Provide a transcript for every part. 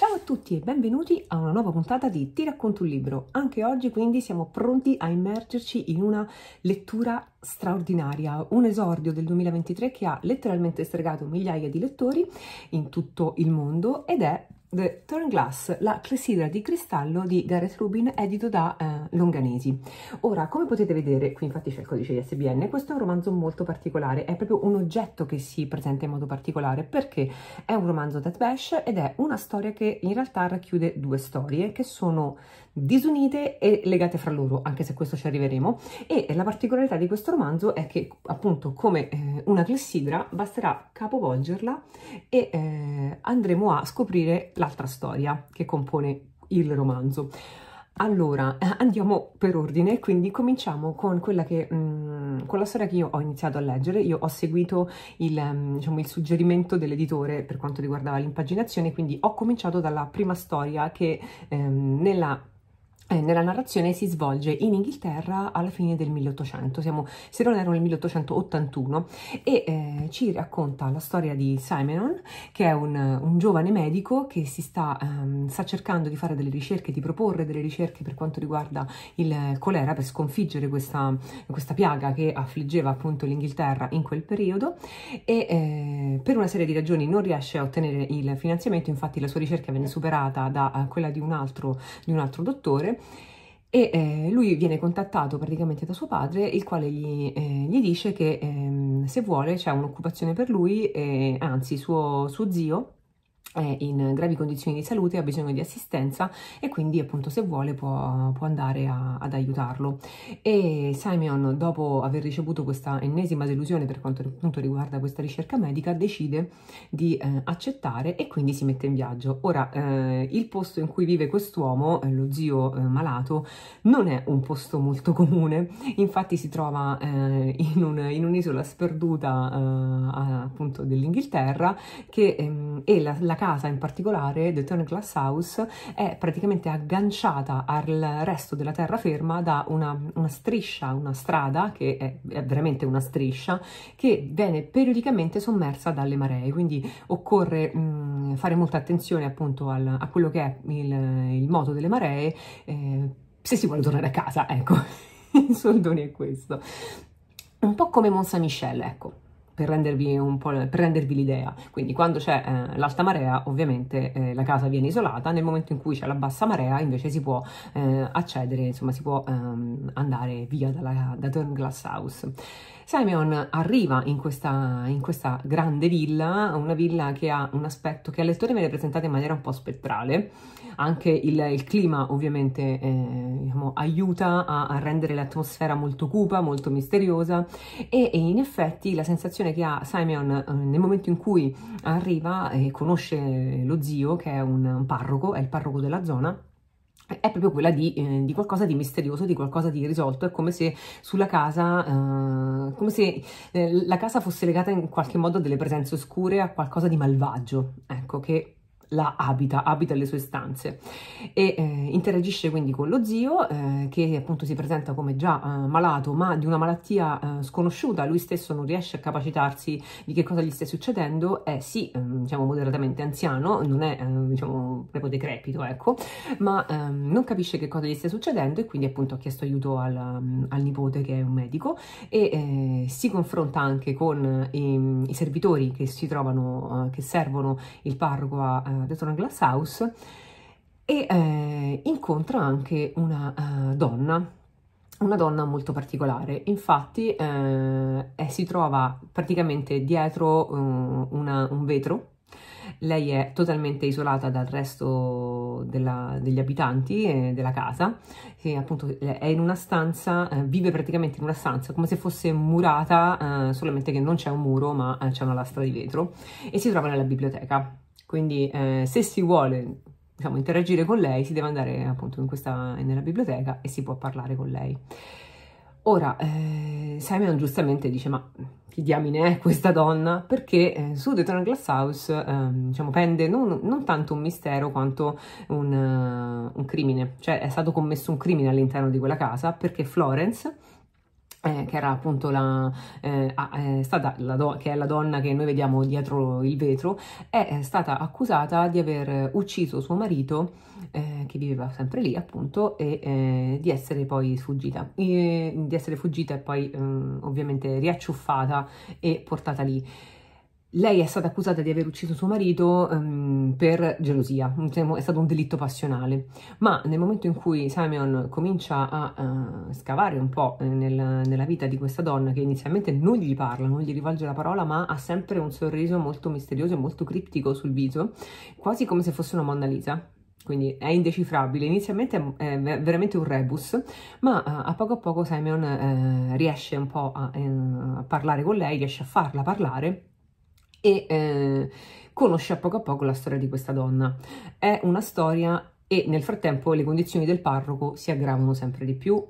Ciao a tutti e benvenuti a una nuova puntata di Ti racconto un libro. Anche oggi quindi siamo pronti a immergerci in una lettura straordinaria, un esordio del 2023 che ha letteralmente stregato migliaia di lettori in tutto il mondo ed è The Turn Glass, la clessidra di cristallo di Gareth Rubin, edito da eh, Longanesi. Ora, come potete vedere, qui infatti c'è il codice ISBN, questo è un romanzo molto particolare, è proprio un oggetto che si presenta in modo particolare, perché è un romanzo that Bash ed è una storia che in realtà racchiude due storie, che sono disunite e legate fra loro, anche se a questo ci arriveremo. E la particolarità di questo romanzo è che, appunto, come eh, una clessidra, basterà capovolgerla e eh, andremo a scoprire l'altra storia che compone il romanzo. Allora, eh, andiamo per ordine, quindi cominciamo con quella che, mh, mm, con la storia che io ho iniziato a leggere. Io ho seguito il, mm, diciamo, il suggerimento dell'editore per quanto riguardava l'impaginazione, quindi ho cominciato dalla prima storia che ehm, nella eh, nella narrazione si svolge in Inghilterra alla fine del 1800, siamo, se non erro nel 1881, e eh, ci racconta la storia di Simenon, che è un, un giovane medico che si sta, ehm, sta, cercando di fare delle ricerche, di proporre delle ricerche per quanto riguarda il colera, per sconfiggere questa, questa piaga che affliggeva appunto l'Inghilterra in quel periodo, e eh, per una serie di ragioni non riesce a ottenere il finanziamento, infatti la sua ricerca venne superata da eh, quella di un altro, di un altro dottore, e eh, lui viene contattato praticamente da suo padre, il quale gli, eh, gli dice che eh, se vuole c'è un'occupazione per lui, eh, anzi suo, suo zio è in gravi condizioni di salute, ha bisogno di assistenza e quindi appunto se vuole può, può andare a, ad aiutarlo. E Simon, dopo aver ricevuto questa ennesima delusione per quanto appunto, riguarda questa ricerca medica, decide di eh, accettare e quindi si mette in viaggio. Ora, eh, il posto in cui vive quest'uomo, eh, lo zio eh, malato, non è un posto molto comune, infatti si trova eh, in, un'isola un sperduta eh, appunto dell'Inghilterra che ehm, è la, la casa in particolare, The Turn Glass House, è praticamente agganciata al resto della terraferma da una, una striscia, una strada, che è, è veramente una striscia, che viene periodicamente sommersa dalle maree, quindi occorre mh, mm, fare molta attenzione appunto al, a quello che è il, il moto delle maree, eh, se si vuole tornare a casa, ecco, in soldoni è questo. Un po' come Mont Saint Michel, ecco, per rendervi, per rendervi l'idea. Quindi quando c'è eh, l'alta marea ovviamente eh, la casa viene isolata, nel momento in cui c'è la bassa marea invece si può eh, accedere, insomma si può ehm, andare via dalla, da Glass House. Simeon arriva in questa, in questa grande villa, una villa che ha un aspetto che al lettore viene presentata in maniera un po' spettrale, anche il, il clima ovviamente eh, diciamo, aiuta a, a rendere l'atmosfera molto cupa, molto misteriosa e, e, in effetti la sensazione che ha Simeon eh, nel momento in cui arriva e conosce lo zio che è un, un parroco, è il parroco della zona, è proprio quella di, eh, di, qualcosa di misterioso, di qualcosa di irrisolto, è come se sulla casa, eh, come se eh, la casa fosse legata in qualche modo a delle presenze oscure, a qualcosa di malvagio, ecco, che la abita, abita le sue stanze e eh, interagisce quindi con lo zio eh, che appunto si presenta come già eh, malato ma di una malattia eh, sconosciuta, lui stesso non riesce a capacitarsi di che cosa gli stia succedendo, è sì ehm, diciamo moderatamente anziano, non è ehm, diciamo proprio decrepito ecco, ma ehm, non capisce che cosa gli stia succedendo e quindi appunto ha chiesto aiuto al, al nipote che è un medico e eh, si confronta anche con i, i servitori che si trovano, eh, che servono il parroco a Detona Glass House e eh, incontra anche una uh, donna, una donna molto particolare. Infatti eh, eh si trova praticamente dietro uh, una, un vetro, lei è totalmente isolata dal resto della, degli abitanti eh, della casa, e appunto è in una stanza, eh, vive praticamente in una stanza come se fosse murata, eh, solamente che non c'è un muro ma c'è una lastra di vetro e si trova nella biblioteca. Quindi eh, se si vuole diciamo, interagire con lei si deve andare appunto questa, nella biblioteca e si può parlare con lei. Ora, eh, Simon giustamente dice, ma chi diamine è questa donna? Perché eh, su The Throne Glass House eh, diciamo, pende non, non, tanto un mistero quanto un, uh, un crimine. Cioè è stato commesso un crimine all'interno di quella casa perché Florence eh, che era appunto la, eh, eh, stata la che è la donna che noi vediamo dietro il vetro, è eh, stata accusata di aver ucciso suo marito, eh, che viveva sempre lì appunto, e eh, di essere poi sfuggita, e, di essere fuggita e poi mm, ovviamente riacciuffata e portata lì lei è stata accusata di aver ucciso suo marito um, per gelosia, è stato un delitto passionale, ma nel momento in cui Simon comincia a uh, scavare un po' eh, nel, nella vita di questa donna che inizialmente non gli parla, non gli rivolge la parola, ma ha sempre un sorriso molto misterioso e molto criptico sul viso, quasi come se fosse una Mona Lisa, quindi è indecifrabile. Inizialmente è veramente un rebus, ma eh, a poco a poco Simon eh, riesce un po' a, a parlare con lei, riesce a farla parlare e eh, conosce a poco a poco la storia di questa donna. È una storia e nel frattempo le condizioni del parroco si aggravano sempre di più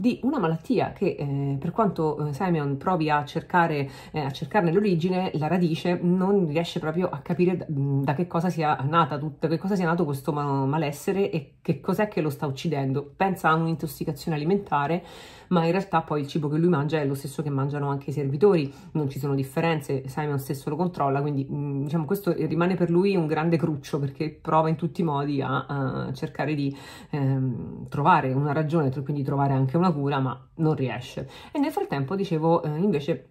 di una malattia che eh, per quanto eh, Simon provi a, cercare, eh, a cercarne l'origine, la radice, non riesce proprio a capire da, mm, da che cosa sia nata tutta, che cosa sia nato questo malessere e che cos'è che lo sta uccidendo. Pensa a un'intossicazione alimentare, ma in realtà poi il cibo che lui mangia è lo stesso che mangiano anche i servitori, non ci sono differenze, Simon stesso lo controlla, quindi mh, mm, diciamo questo rimane per lui un grande cruccio perché prova in tutti i modi a, a cercare di ehm, trovare una ragione, quindi trovare anche una una cura ma non riesce. E nel frattempo, dicevo, eh, invece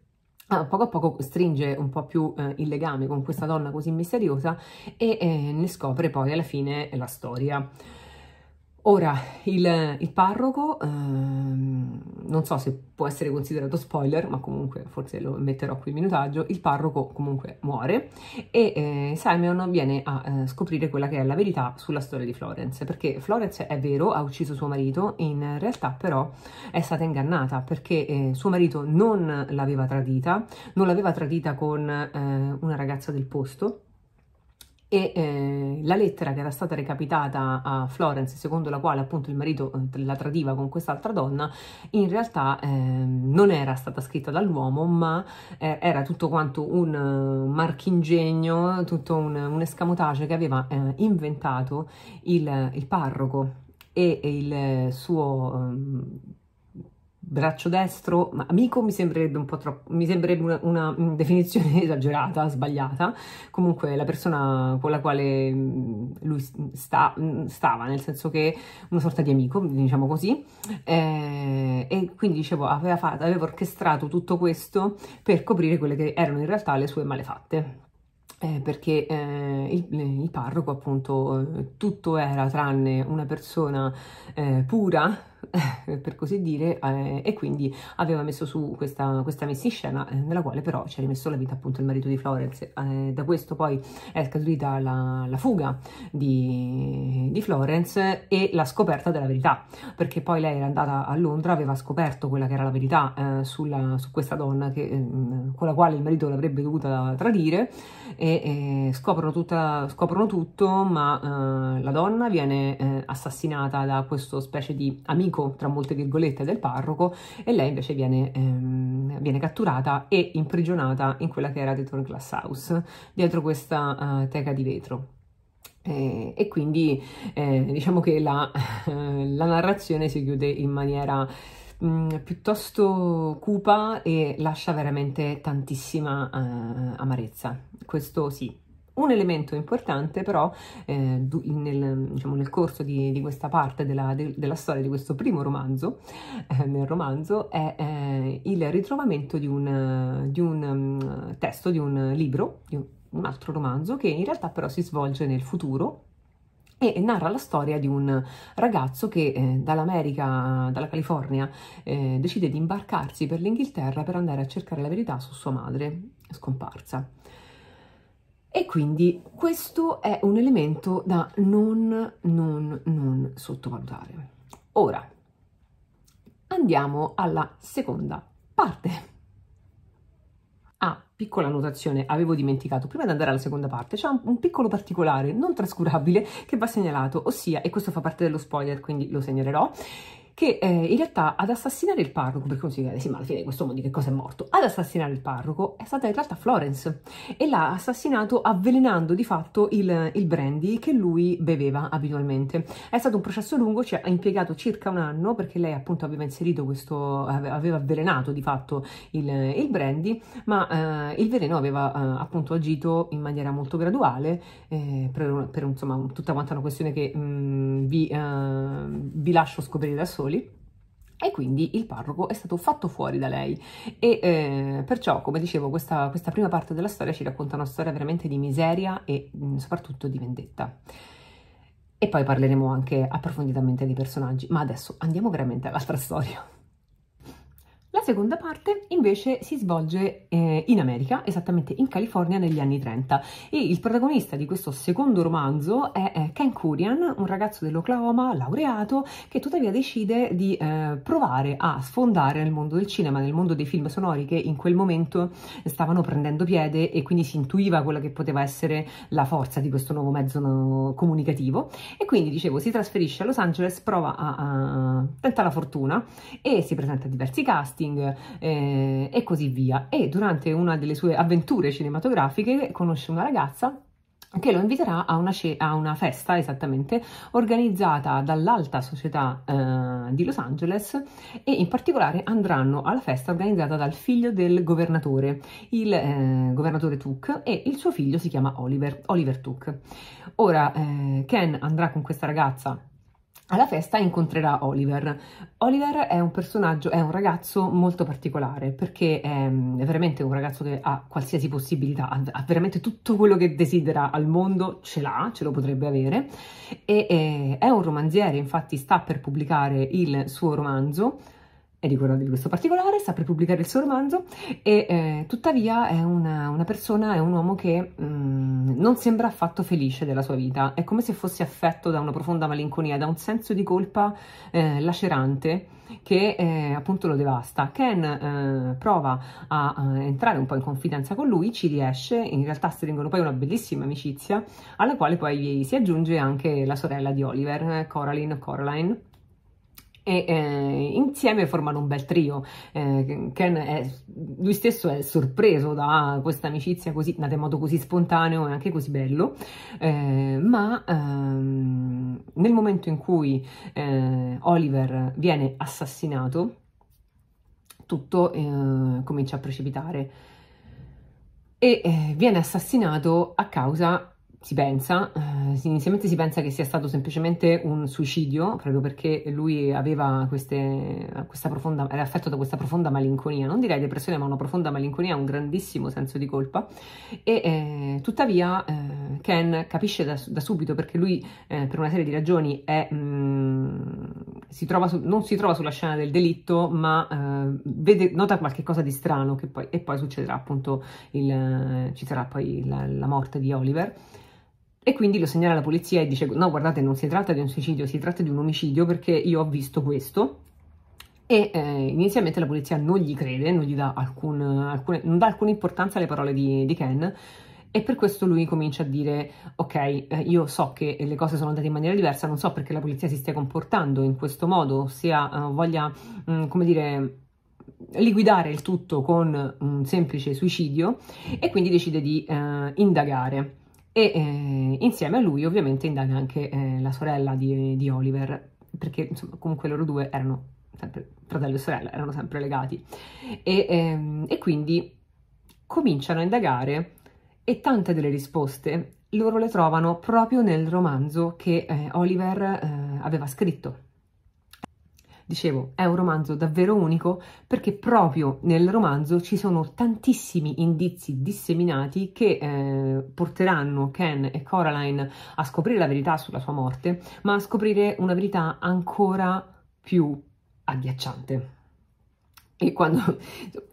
a poco a poco stringe un po' più eh, il legame con questa donna così misteriosa e eh, ne scopre poi alla fine la storia. Ora, il, il parroco, ehm, non so se può essere considerato spoiler, ma comunque forse lo metterò qui in minutaggio, il parroco comunque muore e eh, Simon viene a eh, scoprire quella che è la verità sulla storia di Florence, perché Florence è vero, ha ucciso suo marito, in realtà però è stata ingannata perché eh, suo marito non l'aveva tradita, non l'aveva tradita con eh, una ragazza del posto, e eh, la lettera che era stata recapitata a Florence, secondo la quale appunto il marito eh, la tradiva con quest'altra donna, in realtà eh, non era stata scritta dall'uomo, ma eh, era tutto quanto un uh, marchingegno, tutto un, un, escamotage che aveva eh, inventato il, il parroco e il suo um, braccio destro, ma amico mi sembrerebbe un po' troppo, mi sembrerebbe una, una, mm, definizione esagerata, sbagliata, comunque la persona con la quale mm, lui sta, mm, stava, nel senso che una sorta di amico, diciamo così, eh, e quindi dicevo aveva, fatto, aveva orchestrato tutto questo per coprire quelle che erano in realtà le sue malefatte. Eh, perché eh, il, il, parroco appunto eh, tutto era tranne una persona eh, pura per così dire, eh, e quindi aveva messo su questa, questa messa in scena eh, nella quale però ci ha rimesso la vita appunto il marito di Florence. Eh, da questo poi è scaturita la, la fuga di, di, Florence e la scoperta della verità, perché poi lei era andata a Londra, aveva scoperto quella che era la verità eh, sulla, su questa donna che, eh, con la quale il marito l'avrebbe dovuta tradire e, e scoprono, tutta, scoprono, tutto, ma eh, la donna viene assassinata da questo specie di amico tra molte virgolette, del parroco e lei invece viene, ehm, viene catturata e imprigionata in quella che era The Glass House, dietro questa uh, eh, teca di vetro. Eh, e quindi eh, diciamo che la, la narrazione si chiude in maniera mh, mm, piuttosto cupa e lascia veramente tantissima eh, amarezza. Questo sì, un elemento importante però eh, nel, diciamo, nel, corso di, di questa parte della, de, della, storia di questo primo romanzo, eh, nel romanzo, è eh, il ritrovamento di un, di un um, testo, di un libro, di un, un altro romanzo che in realtà però si svolge nel futuro e narra la storia di un ragazzo che eh, dall'America, dalla California, eh, decide di imbarcarsi per l'Inghilterra per andare a cercare la verità su sua madre scomparsa. E quindi questo è un elemento da non, non, non sottovalutare. Ora, andiamo alla seconda parte. Ah, piccola notazione, avevo dimenticato, prima di andare alla seconda parte c'è un, un, piccolo particolare non trascurabile che va segnalato, ossia, e questo fa parte dello spoiler quindi lo segnalerò, che eh, in realtà ad assassinare il parroco, perché uno si chiede, sì ma alla fine quest'uomo di che cosa è morto? Ad assassinare il parroco è stata in realtà Florence e l'ha assassinato avvelenando di fatto il, il brandy che lui beveva abitualmente. È stato un processo lungo, ci cioè, ha impiegato circa un anno perché lei appunto aveva inserito questo, aveva avvelenato di fatto il, il brandy, ma eh, il veleno aveva eh, appunto agito in maniera molto graduale eh, per, per, insomma tutta quanta una questione che mh, mm, vi, eh, vi lascio scoprire da solo soli e quindi il parroco è stato fatto fuori da lei e eh, perciò come dicevo questa, questa, prima parte della storia ci racconta una storia veramente di miseria e mh, mm, soprattutto di vendetta e poi parleremo anche approfonditamente dei personaggi ma adesso andiamo veramente all'altra storia la seconda parte invece si svolge eh, in America, esattamente in California negli anni 30 e il protagonista di questo secondo romanzo è, è Ken Kurian, un ragazzo dell'Oklahoma laureato che tuttavia decide di eh, provare a sfondare nel mondo del cinema, nel mondo dei film sonori che in quel momento stavano prendendo piede e quindi si intuiva quella che poteva essere la forza di questo nuovo mezzo comunicativo e quindi dicevo si trasferisce a Los Angeles, prova a, a tenta la fortuna e si presenta a diversi casting marketing eh, e così via. E durante una delle sue avventure cinematografiche conosce una ragazza che lo inviterà a una, ce- a una, festa esattamente organizzata dall'alta società eh, di Los Angeles e in particolare andranno alla festa organizzata dal figlio del governatore, il eh, governatore Tuck e il suo figlio si chiama Oliver, Oliver Tuck. Ora eh, Ken andrà con questa ragazza alla festa incontrerà Oliver. Oliver è un personaggio, è un ragazzo molto particolare perché è, mm, veramente un ragazzo che ha qualsiasi possibilità, ha, veramente tutto quello che desidera al mondo, ce l'ha, ce lo potrebbe avere e eh, è un romanziere, infatti sta per pubblicare il suo romanzo è di questo particolare, sta per pubblicare il suo romanzo e eh, tuttavia è una, una, persona, è un uomo che mh, mm, non sembra affatto felice della sua vita, è come se fosse affetto da una profonda malinconia, da un senso di colpa eh, lacerante che eh, appunto lo devasta. Ken eh, prova a, a, entrare un po' in confidenza con lui, ci riesce, in realtà stringono poi una bellissima amicizia alla quale poi si aggiunge anche la sorella di Oliver, eh, Coraline Coraline e eh, insieme formano un bel trio. Eh, Ken è, lui stesso è sorpreso da questa amicizia così, nata in modo così spontaneo e anche così bello, eh, ma ehm, nel momento in cui eh, Oliver viene assassinato, tutto eh, comincia a precipitare e eh, viene assassinato a causa, si pensa, inizialmente si pensa che sia stato semplicemente un suicidio, proprio perché lui queste, profonda, era affetto da questa profonda malinconia, non direi depressione, ma una profonda malinconia, un grandissimo senso di colpa. E eh, tuttavia eh, Ken capisce da, da, subito perché lui, eh, per una serie di ragioni, è, mh, mm, si su, non si trova sulla scena del delitto, ma eh, vede, nota qualche cosa di strano poi, e poi succederà appunto il, ci sarà poi la, la morte di Oliver. E quindi lo segnala alla polizia e dice no guardate non si tratta di un suicidio, si tratta di un omicidio perché io ho visto questo e eh, inizialmente la polizia non gli crede, non, gli dà, alcun, alcune, non dà alcuna importanza alle parole di, di, Ken e per questo lui comincia a dire ok eh, io so che le cose sono andate in maniera diversa, non so perché la polizia si stia comportando in questo modo, ossia eh, voglia mh, mm, come dire liquidare il tutto con un semplice suicidio e quindi decide di eh, indagare e eh, insieme a lui ovviamente indaga anche eh, la sorella di, di Oliver, perché insomma, comunque loro due erano sempre fratello e sorella, erano sempre legati. E, ehm, e quindi cominciano a indagare e tante delle risposte loro le trovano proprio nel romanzo che eh, Oliver eh, aveva scritto Dicevo, è un romanzo davvero unico perché proprio nel romanzo ci sono tantissimi indizi disseminati che eh, porteranno Ken e Coraline a scoprire la verità sulla sua morte, ma a scoprire una verità ancora più agghiacciante. E, quando,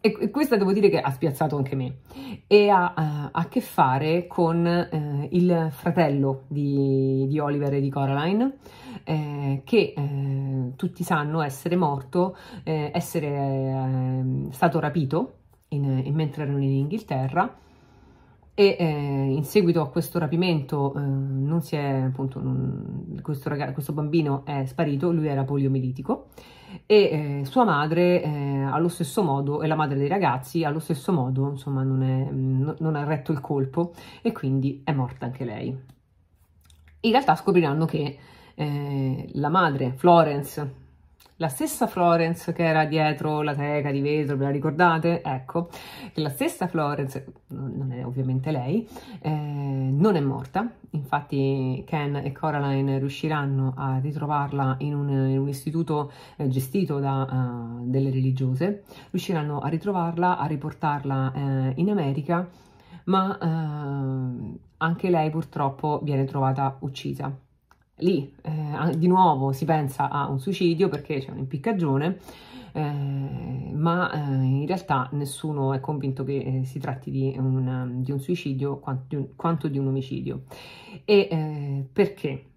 e, questa devo dire che ha spiazzato anche me e ha uh, a che fare con uh, il fratello di, di, Oliver e di Coraline eh, che eh, tutti sanno essere morto, eh, essere eh, stato rapito in, in, mentre erano in Inghilterra e eh, in seguito a questo rapimento non si è appunto non, questo, ragazzo, questo bambino è sparito, lui era poliomelitico e eh, sua madre eh, allo stesso modo e la madre dei ragazzi allo stesso modo insomma non, è, mm, non ha retto il colpo e quindi è morta anche lei in realtà scopriranno che eh, la madre Florence la stessa Florence che era dietro la teca di vetro, ve la ricordate? Ecco, la stessa Florence, non è ovviamente lei, eh, non è morta, infatti Ken e Coraline riusciranno a ritrovarla in un, in un istituto eh, gestito da uh, delle religiose, riusciranno a ritrovarla, a riportarla eh, in America, ma eh, anche lei purtroppo viene trovata uccisa lì eh, di nuovo si pensa a un suicidio perché c'è un'impiccagione, eh, ma eh, in realtà nessuno è convinto che eh, si tratti di un, di un suicidio quanto di un, quanto di un, omicidio. E eh, perché?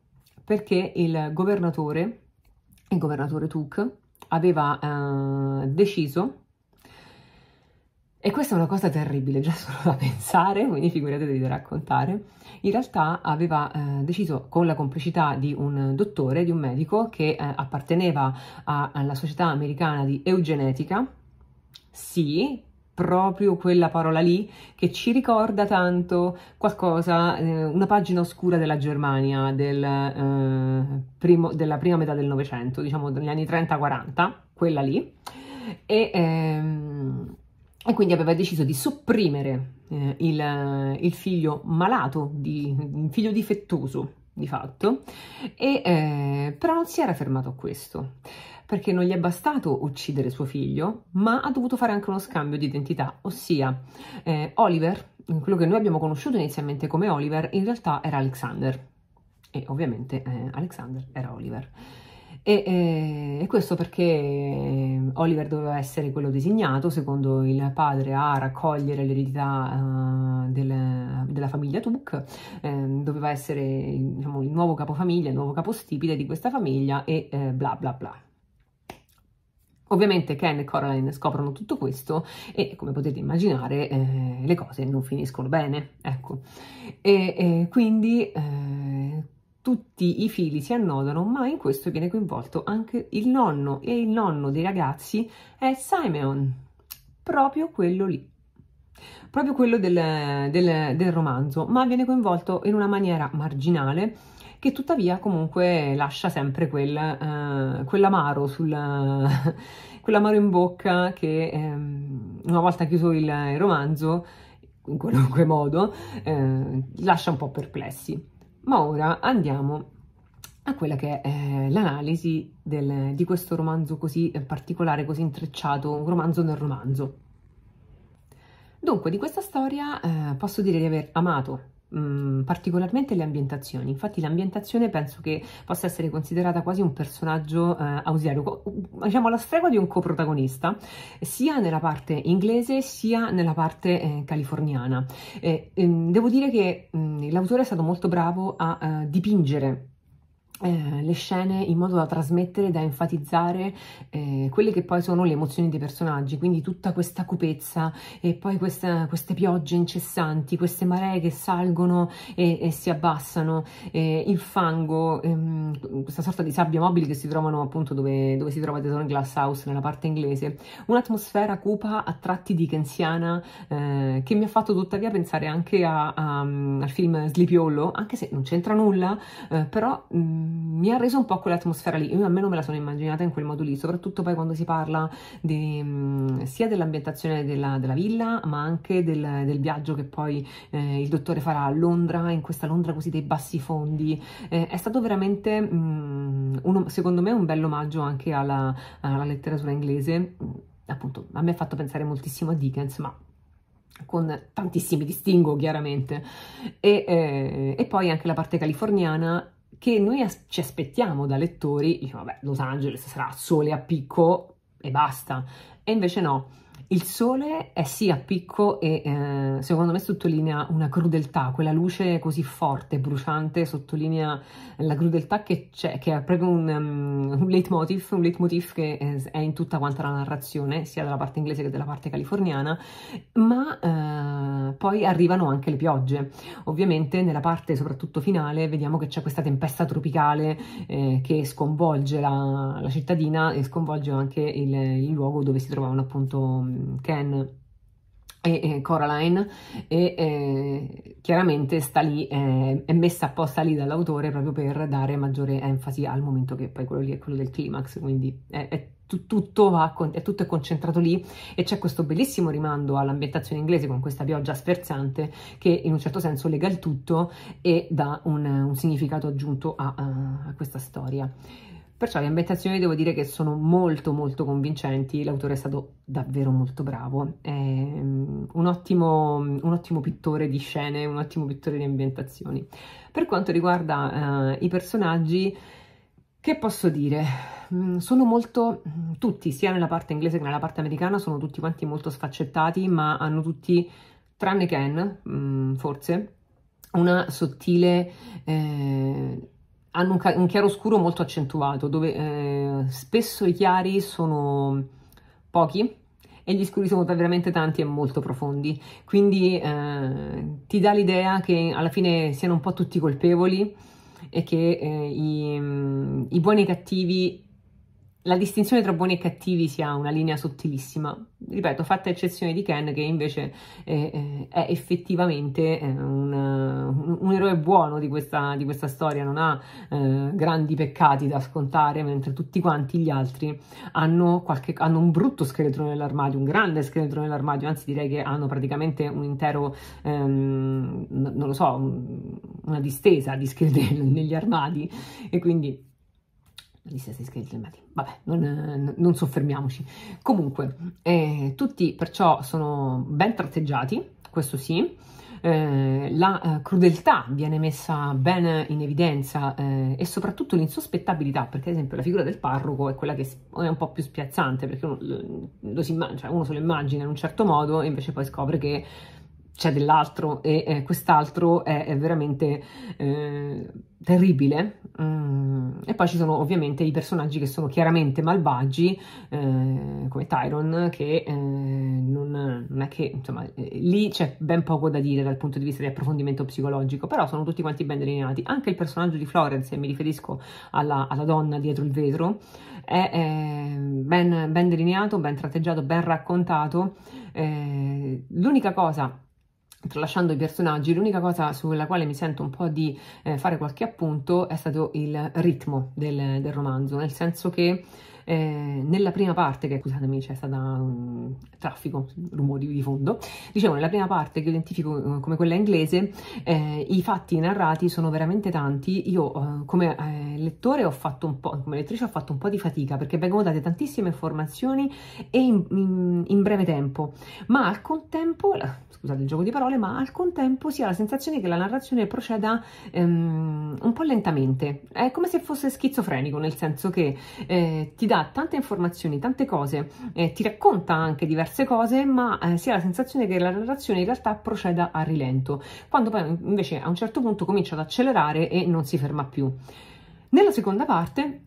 Perché il governatore, il governatore Tuc, aveva eh, deciso e questa è una cosa terribile già solo da pensare, quindi figuratevi da raccontare. In realtà aveva eh, deciso con la complicità di un dottore, di un medico che eh, apparteneva a, alla Società Americana di Eugenetica. Sì, proprio quella parola lì che ci ricorda tanto qualcosa, eh, una pagina oscura della Germania del, eh, primo, della prima metà del Novecento, diciamo dagli anni 30-40, quella lì. E ehm, e quindi aveva deciso di sopprimere eh, il, il, figlio malato, di, un figlio difettoso di fatto, e, eh, però non si era fermato a questo, perché non gli è bastato uccidere suo figlio, ma ha dovuto fare anche uno scambio di identità, ossia eh, Oliver, quello che noi abbiamo conosciuto inizialmente come Oliver, in realtà era Alexander, e ovviamente eh, Alexander era Oliver. E, eh, e, questo perché eh, Oliver doveva essere quello designato, secondo il padre, a raccogliere l'eredità uh, del, della famiglia Tuk, eh, doveva essere diciamo, il nuovo capofamiglia, il nuovo capostipite di questa famiglia e eh, bla bla bla. Ovviamente Ken e Coraline scoprono tutto questo e come potete immaginare eh, le cose non finiscono bene, ecco. E, e quindi eh, tutti i fili si annodano, ma in questo viene coinvolto anche il nonno e il nonno dei ragazzi è Simeon, proprio quello lì, proprio quello del, del, del romanzo, ma viene coinvolto in una maniera marginale che tuttavia comunque lascia sempre quel, eh, quell'amaro, sulla, quell'amaro in bocca che eh, una volta chiuso il, il romanzo, in qualunque modo, eh, lascia un po' perplessi. Ma ora andiamo a quella che è eh, l'analisi di questo romanzo così eh, particolare, così intrecciato, un romanzo nel romanzo. Dunque, di questa storia eh, posso dire di aver amato particolarmente le ambientazioni. Infatti l'ambientazione penso che possa essere considerata quasi un personaggio eh, ausiliario, diciamo alla stregua di un coprotagonista, sia nella parte inglese sia nella parte eh, californiana. Eh, ehm, devo dire che l'autore è stato molto bravo a eh, dipingere eh, le scene in modo da trasmettere, da enfatizzare eh, quelle che poi sono le emozioni dei personaggi, quindi tutta questa cupezza e poi questa, queste piogge incessanti, queste maree che salgono e, e si abbassano, eh, il fango, ehm, questa sorta di sabbia mobile che si trovano appunto dove, dove si trova Tesoro Glass House nella parte inglese, un'atmosfera cupa a tratti di dickensiana eh, che mi ha fatto tuttavia pensare anche a, a, al film Sleepy Hollow, anche se non c'entra nulla, eh, però... Mh, mm, mi ha reso un po' quell'atmosfera lì, io almeno me la sono immaginata in quel modo lì, soprattutto poi quando si parla di, mm, sia dell'ambientazione della, della, villa, ma anche del, del viaggio che poi eh, il dottore farà a Londra, in questa Londra così dei bassi fondi, eh, è stato veramente, mh, mm, uno, secondo me, un bel omaggio anche alla, alla letteratura inglese, appunto, a me ha fatto pensare moltissimo a Dickens, ma con tantissimi distinguo chiaramente e, eh, e, poi anche la parte californiana che noi as- ci aspettiamo da lettori, vabbè, Los Angeles sarà sole a picco e basta. E invece no, il sole è sì a picco e eh, secondo me sottolinea una crudeltà, quella luce così forte, bruciante, sottolinea la crudeltà che c'è, che è proprio un, um, un, leitmotiv, un leitmotiv che eh, è in tutta quanta la narrazione, sia della parte inglese che della parte californiana, ma eh, poi arrivano anche le piogge. Ovviamente nella parte soprattutto finale vediamo che c'è questa tempesta tropicale eh, che sconvolge la, la cittadina e sconvolge anche il, il luogo dove si trovavano appunto mm, Ken e, Coraline e eh, chiaramente sta lì, eh, è messa apposta lì dall'autore proprio per dare maggiore enfasi al momento che poi quello lì è quello del climax, quindi è, è tutto, va, è tutto è concentrato lì e c'è questo bellissimo rimando all'ambientazione inglese con questa pioggia sferzante che in un certo senso lega il tutto e dà un, un significato aggiunto a, a questa storia. Perciò le ambientazioni devo dire che sono molto molto convincenti, l'autore è stato davvero molto bravo, è mm, un ottimo, un ottimo pittore di scene, un ottimo pittore di ambientazioni. Per quanto riguarda eh, i personaggi, che posso dire? Mm, sono molto, mm, tutti, sia nella parte inglese che nella parte americana, sono tutti quanti molto sfaccettati, ma hanno tutti, tranne Ken, forse, una sottile... Eh, hanno un, un chiaro scuro molto accentuato, dove eh, spesso i chiari sono pochi e gli scuri sono veramente tanti e molto profondi, quindi eh, ti dà l'idea che alla fine siano un po' tutti colpevoli e che eh, i, i buoni e i cattivi la distinzione tra buoni e cattivi sia una linea sottilissima, ripeto, fatta eccezione di Ken che invece eh, eh è effettivamente eh, un, un, eroe buono di questa, di questa storia, non ha eh, grandi peccati da scontare, mentre tutti quanti gli altri hanno, qualche, hanno un brutto scheletro nell'armadio, un grande scheletro nell'armadio, anzi direi che hanno praticamente un intero, ehm, non lo so, una distesa di scheletri negli armadi e quindi di Assassin's Creed Illuminati. Vabbè, non, eh, non soffermiamoci. Comunque, eh, tutti perciò sono ben tratteggiati, questo sì. Eh, la eh, crudeltà viene messa ben in evidenza eh, e soprattutto l'insospettabilità, perché ad esempio la figura del parroco è quella che è un po' più spiazzante, perché uno, lo, lo si, cioè uno se lo immagina in un certo modo e invece poi scopre che c'è dell'altro e eh, quest'altro è, è, veramente eh, terribile. Mm. E poi ci sono ovviamente i personaggi che sono chiaramente malvagi, eh, come Tyron, che eh, non, non, è che, insomma, eh, lì c'è ben poco da dire dal punto di vista di approfondimento psicologico, però sono tutti quanti ben delineati. Anche il personaggio di Florence, e mi riferisco alla, alla, donna dietro il vetro, è, è eh, ben, ben, delineato, ben tratteggiato, ben raccontato. l'unica cosa Tralasciando i personaggi, l'unica cosa sulla quale mi sento un po' di eh, fare qualche appunto è stato il ritmo del, del romanzo, nel senso che eh, nella prima parte, che scusatemi c'è stato un traffico, rumori di fondo, dicevo nella prima parte che identifico eh, come quella inglese, eh, i fatti narrati sono veramente tanti, io eh, come eh, lettore ho fatto un po', come lettrice ho fatto un po' di fatica perché vengono date tantissime informazioni e in, in, in breve tempo, ma al contempo, scusate il gioco di parole, ma al contempo si ha la sensazione che la narrazione proceda ehm, un po' lentamente, è come se fosse schizofrenico, nel senso che eh, ti dà dà tante informazioni, tante cose, eh, ti racconta anche diverse cose, ma eh, si ha la sensazione che la narrazione in realtà proceda a rilento, quando poi invece a un certo punto comincia ad accelerare e non si ferma più. Nella seconda parte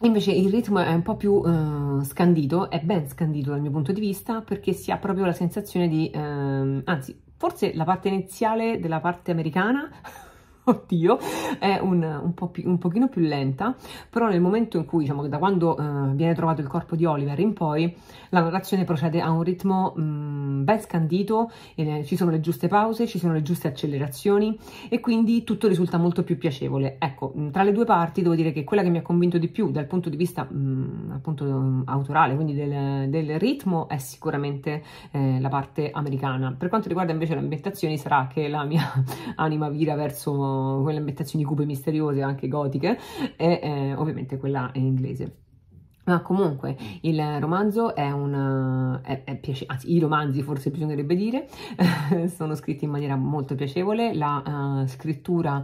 Invece il ritmo è un po' più uh, scandito, è ben scandito dal mio punto di vista perché si ha proprio la sensazione di, uh, anzi, forse la parte iniziale della parte americana oddio, è un, un, po più, un pochino più lenta, però nel momento in cui, diciamo, da quando eh, viene trovato il corpo di Oliver in poi, la narrazione procede a un ritmo mh, mm, ben scandito, eh, ci sono le giuste pause, ci sono le giuste accelerazioni e quindi tutto risulta molto più piacevole. Ecco, mm, tra le due parti devo dire che quella che mi ha convinto di più dal punto di vista mh, mm, appunto mh, autorale, quindi del, del, ritmo, è sicuramente eh, la parte americana. Per quanto riguarda invece le ambientazioni, sarà che la mia anima vira verso quelle ambientazioni cupe misteriose, anche gotiche, e eh, ovviamente quella in inglese. Ma comunque il romanzo è un è, è piace- anzi i romanzi forse bisognerebbe dire, sono scritti in maniera molto piacevole, la uh, scrittura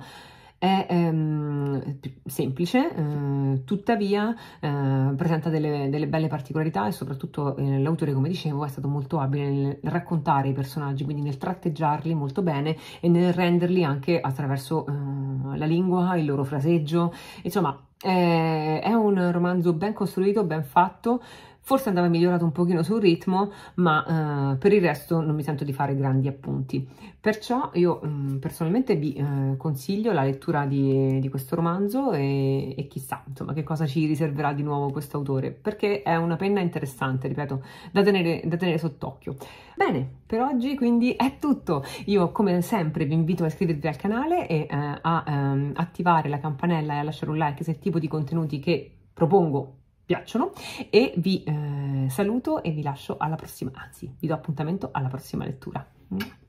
è ehm, semplice, eh, tuttavia eh, presenta delle, delle, belle particolarità e soprattutto eh, l'autore, come dicevo, è stato molto abile nel raccontare i personaggi, quindi nel tratteggiarli molto bene e nel renderli anche attraverso eh, la lingua, il loro fraseggio, insomma eh, è un romanzo ben costruito, ben fatto, forse andava migliorato un pochino sul ritmo, ma eh, per il resto non mi sento di fare grandi appunti. Perciò io mh, mm, personalmente vi eh, consiglio la lettura di, di questo romanzo e, e, chissà insomma che cosa ci riserverà di nuovo questo autore, perché è una penna interessante, ripeto, da tenere, da tenere sott'occhio. Bene, per oggi quindi è tutto. Io come sempre vi invito a iscrivervi al canale e eh, a ehm, attivare la campanella e a lasciare un like se il tipo di contenuti che propongo piacciono e vi eh, saluto e vi lascio alla prossima, anzi vi do appuntamento alla prossima lettura. Mm.